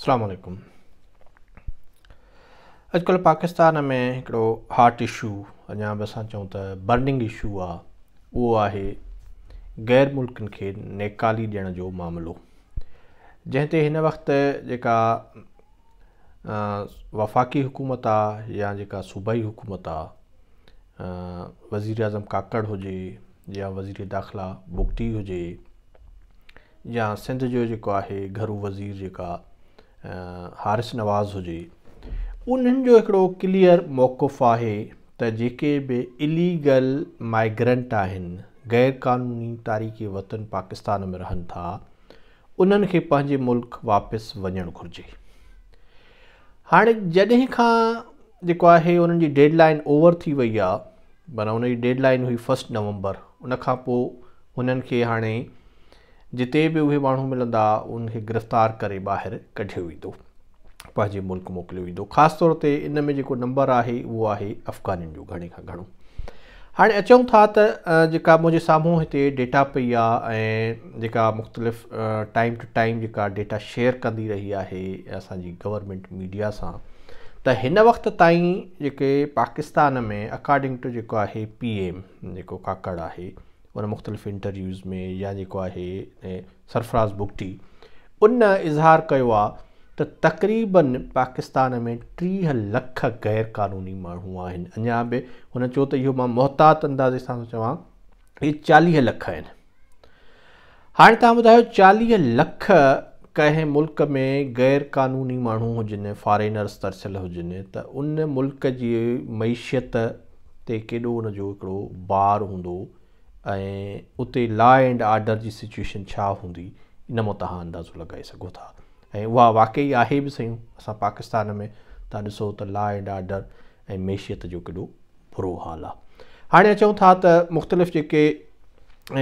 सलामकुम अॼुकल्ह पाकिस्तान में हिकिड़ो हाट इशू अञा बि असां चऊं त बर्निंग इशू आहे उहो आहे ग़ैर मुल्कनि खे नेकाली ॾियण जो मामिलो जंहिं ते हिन वक़्ति जेका वफ़ाक़ी हुकूमत आहे या जेका सूबाई हुकूमत आहे अज़म काकड़ हुजे या वज़ीर दाख़िला बुगदी हुजे या सिंध जो जेको आहे घरू वज़ीर जेका हारिस नवाज़ हुजे उन्हनि जो हिकिड़ो क्लियर मौक़ु आहे त जेके बि इलीगल माइग्रेंट आहिनि ग़ैरकानूनी तारीख़ी वतन पाकिस्तान में रहनि था उन्हनि खे पंहिंजे मुल्क़ वापसि वञणु घुरिजे हाणे जॾहिं खां जेको आहे हुननि जी डेडलाइन ओवर थी वई आहे माना उन जी डेडलाइन हुई फस्ट नवंबर उनखां पोइ हुननि खे हाणे जिते बि उहे माण्हू मिलंदा उनखे गिरफ़्तार करे ॿाहिरि कढियो वेंदो पंहिंजे मुल्क मोकिलियो वेंदो ख़ासि तौर ते इन में जेको नंबर आहे उहो आहे अफ़गानि जो घणे खां घणो हाणे अचूं था त जेका मुंहिंजे साम्हूं हिते डेटा पई आहे ऐं जेका मुख़्तलिफ़ टाइम टू टाइम जेका डेटा शेयर कंदी रही आहे असांजी गवर्नमेंट मीडिया सां त हिन वक़्त ताईं जेके पाकिस्तान में अकॉर्डिंग टू जेको आहे पी एम जेको काकड़ आहे उन मुख़्तलिफ़ इंटरव्यूज़ में या जेको आहे सरफराज़ बुगटी उन इज़हार कयो आहे त तक़रीबन पाकिस्तान में टीह लख ग़ैर क़ानूनी माण्हू आहिनि अञा बि हुन चयो त इहो मां मोहतात अंदाज़े सां चवां इहे चालीह लख आहिनि हाणे तव्हां ॿुधायो चालीह लख कंहिं मुल्क में ग़ैर क़ानूनी माण्हू हुजनि फॉरेनर्स तरसियल हुजनि त उन मुल्क जी मैशियत ते केॾो हुनजो हिकिड़ो बार हूंदो ऐं उते लॉ एंड ऑडर जी सिचुएशन छा हूंदी इन मां तव्हां अंदाज़ो लॻाए सघो था ऐं उहा वाक़ई आहे बि सही असां पाकिस्तान में तव्हां ॾिसो त लॉ एंड ऑडर ऐं मैशियत जो केॾो बुरो हाल आहे हाणे अचूं था त मुख़्तलिफ़ जेके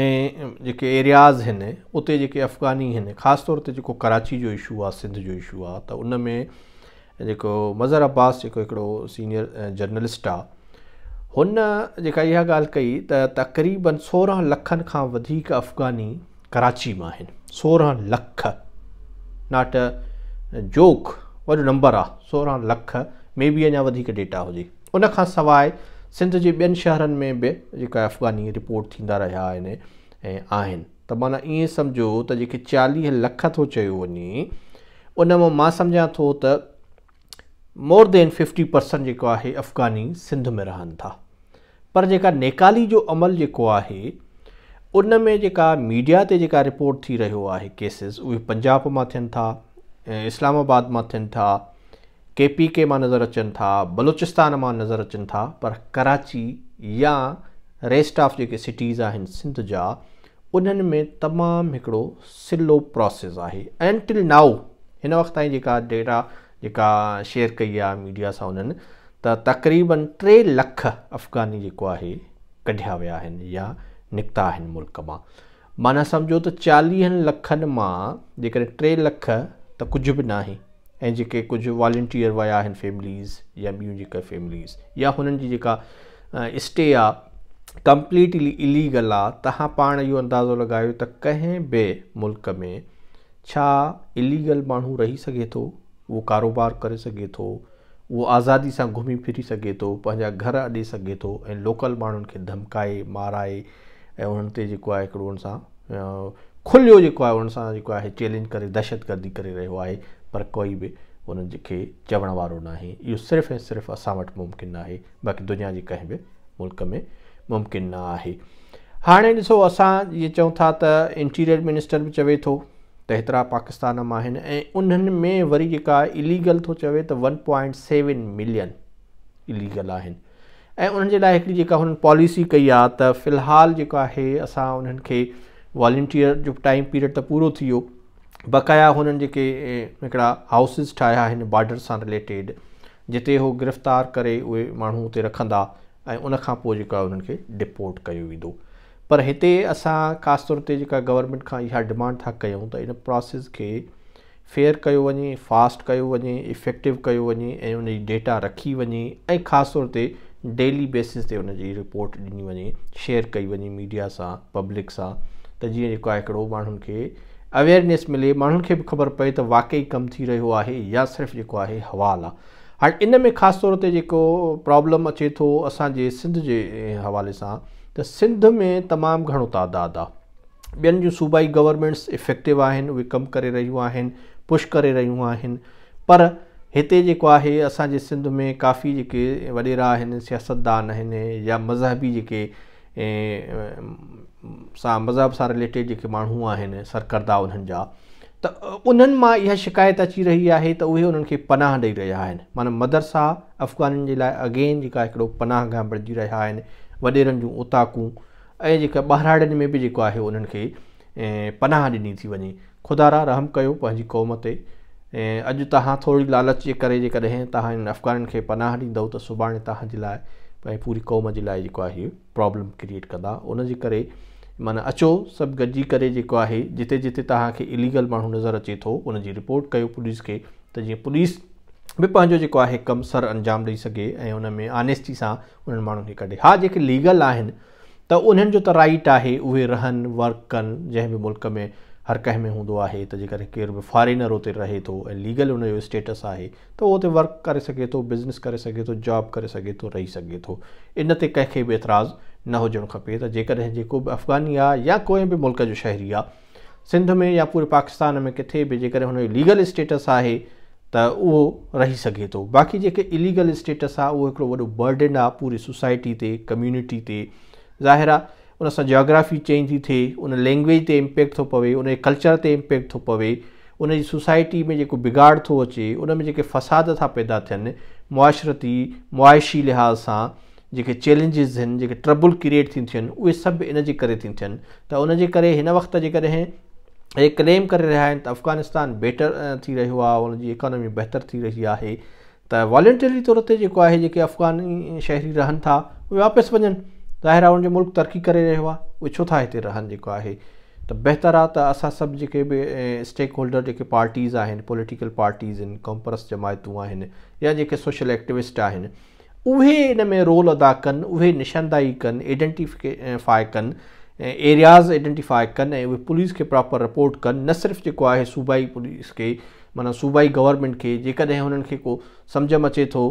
ऐं जेके एरियाज़ आहिनि उते जेके अफ़गानी आहिनि ख़ासि तौर ते जेको कराची जो इशू आहे सिंध जो इशू आहे त उन में जेको मज़हर अब्बास सीनियर जर्नलिस्ट आहे हुन जेका इहा ॻाल्हि कई त तक़रीबनि सोरहं लखनि खां वधीक अफ़गानी कराची मां आहिनि सोरहं लख नाट जोक वॾो नंबर आहे सोरहं लख मे बि अञा वधीक डेटा हुजे उन खां सवाइ सिंध जे ॿियनि शहरनि में बि जेका अफ़गानी रिपोर्ट थींदा रहिया आहिनि ऐं आहिनि त माना ईअं सम्झो त जेके चालीह लख थो चयो वञे उन मां सम्झा थो त मोर देन फिफ्टी परसेंट जेको आहे अफ़गानी सिंध में रहन था पर जेका नेकाली जो अमल जेको आहे उन में जेका मीडिया से जेका रिपोर्ट थी रहियो केसिस उ पंजाब में थन था इस्लामाबाद में थन था के पी के मां नज़र अचन था बलूचिस्तान मां नज़र अचन था पर कराची या रेस्ट ऑफ जो सिटीज़ आहिनि सिंध जा उन्हनि में तमाम हिकिड़ो सिलो प्रोसेस है एंड टिल नाउ इन वक्त ताईं डेटा जेका शेयर कई आहे मीडिया सां उन्हनि त तक़रीबन टे लख अफ़गानी जेको आहे कढिया विया आहिनि या निकिता आहिनि मुल्क मां माना सम्झो त चालीहनि लखनि मां जेकॾहिं टे लख त कुझु बि न आहे ऐं जेके कुझु वॉलंटियर विया आहिनि फैमिलीज़ या ॿियूं जेका फैमिलीज़ या हुननि जी जेका स्टे आहे कंप्लीटली इलीगल आहे तव्हां पाण इहो अंदाज़ो लॻायो त कंहिं बि मुल्क़ में छा इलीगल माण्हू रही सघे थो उहो कारोबार करे सघे थो उहो आज़ादी सां घुमी फिरी सघे थो पंहिंजा घर अॾे सघे थो ऐं लोकल माण्हुनि खे धमकाए माराए ऐं उन्हनि ते जेको आहे हिकिड़ो हुन सां खुलियो जेको आहे जेको आहे चैलेंज करे दहशतगर्दी करे रहियो आहे पर कोई बि उन खे चवण वारो न आहे इहो सिर्फ़ु ऐं सिर्फ़ु असां वटि आहे बाक़ी दुनिया जे कंहिं बि मुल्क में मुमकिन न आहे हाणे ॾिसो असां जीअं चऊं था त इंटीरियर मिनिस्टर बि चवे थो त हेतिरा पाकिस्तान मां आहिनि ऐं उन्हनि में वरी जेका इलीगल थो चवे त one point seven million illegal आहिनि ऐं उन्हनि जे लाइ हिकिड़ी जेका हुननि पॉलिसी कई आहे त फ़िलहालु जेका आहे असां उन्हनि खे जो टाइम पीरियड त पूरो थी वियो बक़ाया हुननि जेके हिकिड़ा हाउसिस ठाहिया आहिनि बॉडर सां रिलेटेड जिते उहो गिरफ़्तार करे उहे माण्हू हुते रखंदा ऐं उनखां पोइ जेको पर हिते असां ख़ासि तौर ते जेका गवर्नमेंट खां इहा डिमांड था कयूं त इन प्रोसेस खे फेयर कयो वञे फास्ट कयो वञे इफेक्टिव कयो वञे ऐं उनजी डेटा रखी वञे ऐं ख़ासि तौर ते डेली बेसिस ते उनजी रिपोर्ट ॾिनी वञे शेयर कई वञे मीडिया सां पब्लिक सां त जीअं जेको आहे हिकिड़ो माण्हुनि खे अवेयरनेस मिले माण्हुनि खे बि ख़बर पए त वाक़ई कमु थी रहियो आहे या सिर्फ़ु जेको आहे हवाल आहे हाणे इन में ख़ासि तौर ते जेको प्रॉब्लम अचे थो असांजे सिंध जे हवाले सां त सिंध में तमामु घणो तइदादु आहे ॿियनि जूं सूबाई गवर्नमेंट्स इफेक्टिव आहिनि उहे कमु करे रहियूं आहिनि पुश करे रहियूं आहिनि पर हिते जेको आहे असांजे सिंध में काफ़ी जेके वॾेरा आहिनि सियासतदान आहिनि या मज़हबी जेके ऐं सां मज़हब सां रिलेटेड जेके माण्हू आहिनि सरकर्द उन्हनि जा त उन्हनि मां इहा शिकायत अची रही आहे त उहे उन्हनि खे पनाह ॾेई रहिया आहिनि माना मदरसा अफ़गाननि जे लाइ अगेन जेका हिकिड़ो पनाह खां बढ़िजी रहिया आहिनि वॾेरनि जूं उताकूं ऐं जेका में बि जेको आहे उन्हनि खे पनाह ॾिनी थी वञे खुदा रहम कयो पंहिंजी क़ौम ते ऐं अॼु तव्हां थोरी लालच जे करे जेकॾहिं तव्हां हिन अफ़गाननि खे पनाह ॾींदव त सुभाणे तव्हांजे लाइ पूरी क़ौम जे लाइ जेको आहे प्रॉब्लम क्रिएट कंदा उनजे करे माना अचो सभु गॾिजी करे जेको आहे जिते जिते तव्हांखे इलीगल माण्हू नज़र अचे थो उनजी रिपोर्ट कयो पुलिस खे त जीअं पुलिस बि पंहिंजो जेको आहे कमु सर अंजाम ॾेई सघे ऐं उन में ऑनेस्टी सां उन्हनि माण्हुनि खे कढे हा जेके लीगल आहिनि त उन्हनि जो त राइट आहे उहे रहनि वर्क कनि जंहिं बि मुल्क़ में हर कंहिं में हूंदो आहे त केर बि फॉरेनर उते रहे थो ऐं लीगल उनजो स्टेटस आहे त उहो उते वर्क करे सघे थो बिज़नेस करे सघे थो जॉब करे सघे थो रही सघे थो इन ते कंहिंखे बि एतिराज़ु न हुजणु खपे त जेकॾहिं जेको बि अफ़गानी आहे या कोई बि मुल्क़ जो शहरी आहे सिंध में या पूरे पाकिस्तान में किथे बि जेकॾहिं लीगल स्टेटस आहे त उहो रही सघे थो बाक़ी जेके इलीगल स्टेटस आहे उहो हिकिड़ो वॾो बर्डन आहे पूरी सोसाइटी ते कम्यूनिटी ते ज़ाहिर आहे उन सां जॉग्राफी चेंज थी थिए उन लैंग्वेज ते इम्पेक्ट थो पवे उन कल्चर ते इम्पेक्ट थो पवे उनजी सोसाइटी में जेको बिगाड़ थो अचे उन में जेके फ़साद था पैदा थियनि मुआशरती मुआशी लिहाज़ सां जेके चैलेंजिस आहिनि जेके ट्रबल क्रिएट थी थियनि उहे सभु इनजे करे थी थियनि त उनजे करे हिन वक़्ति जेकॾहिं ऐं क्लेम करे रहिया आहिनि त अफ़गानिस्तान बेटर थी रहियो आहे उनजी इकोनॉमी बहितर थी रही आहे त वॉलेंटरी तौर ते जेको आहे जेके अफ़गानी शहरी रहनि था उहे वापसि वञनि दाहिरा उनजो मुल्क़ तरक़ी करे रहियो आहे उहे छो था हिते रहनि जेको आहे त बहितरु आहे त असां सभु जेके बि स्टेक होल्डर जेके पार्टीज़ आहिनि पोलिटिकल पार्टीज़ आहिनि कॉम्प्रस जमायतूं आहिनि या जेके सोशल एक्टिविस्ट आहिनि उहे इन में रोल अदा कनि उहे निशानदाई कनि एडेंटिफेफाए कनि ऐं एरियाज़ आइडेंटिफाई कनि ऐं उहे पुलिस खे प्रॉपर रिपोर्ट कनि न सिर्फ़ु जेको आहे सूबाई पुलिस खे माना सूबाई गवर्नमेंट खे जेकॾहिं हुननि खे को सम्झि में अचे थो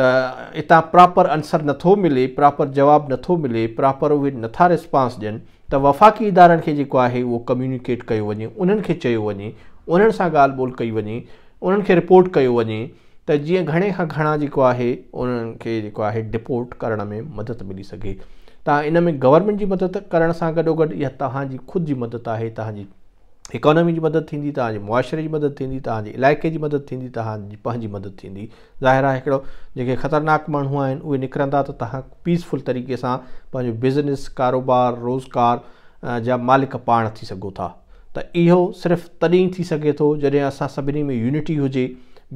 त हितां प्रोपर आंसर नथो मिले प्रोपर जवाबु नथो मिले प्रॉपर उहे नथा रिस्पॉन्स ॾियनि त वफ़ाक़ी इदारनि खे जेको आहे उहो कम्युनिकेट कयो वञे उन्हनि खे चयो वञे उन्हनि सां ॻाल्हि ॿोल कई वञे उन्हनि खे रिपोट कयो वञे त जीअं घणे खां घणा जेको आहे उन्हनि खे जेको आहे डिपोट करण में मदद मिली सघे तव्हां इन में गवर्नमेंट जी मदद करण सां गॾोगॾु इहा तव्हांजी ख़ुदि जी मदद आहे तव्हांजी इकोनॉमी जी मदद थींदी तव्हांजे मुआशरे जी मदद थींदी तव्हांजे इलाइक़े जी मदद थींदी तव्हांजी पंहिंजी मदद थींदी ज़ाहिर हिकिड़ो जेके ख़तरनाक माण्हू आहिनि उहे निकिरंदा त तव्हां पीसफुल तरीक़े सां पंहिंजो बिज़नेस कारोबार रोज़गार जा मालिक पाण थी सघो था त इहो सिर्फ़ु तॾहिं थी सघे थो जॾहिं असां सभिनी में यूनिटी हुजे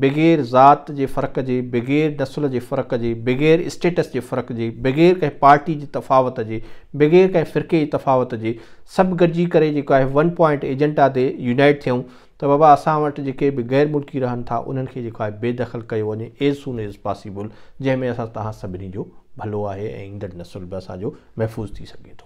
बग़ैर ज़ात जे फ़र्क़ जे बग़ैर नसुल जे फ़र्क़ जे बग़ैर स्टेटस जे फ़र्क़ जे बग़ैर कंहिं पार्टी जे तफ़ावत जे बग़ैर कंहिं फ़िरके जी तफ़ावत जे सभु गॾिजी करे जेको आहे वन पॉइंट एजेंडा ते यूनाइट थियूं त बाबा असां वटि जेके बि ग़ैर मुल्की रहनि था उन्हनि खे जेको आहे बेदख़िल कयो वञे एज़ सून एस पॉसिबल जंहिंमें असां तव्हां सभिनी जो भलो आहे ऐं ईंदड़ नसुल बि असांजो महफ़ूज़ थी सघे थो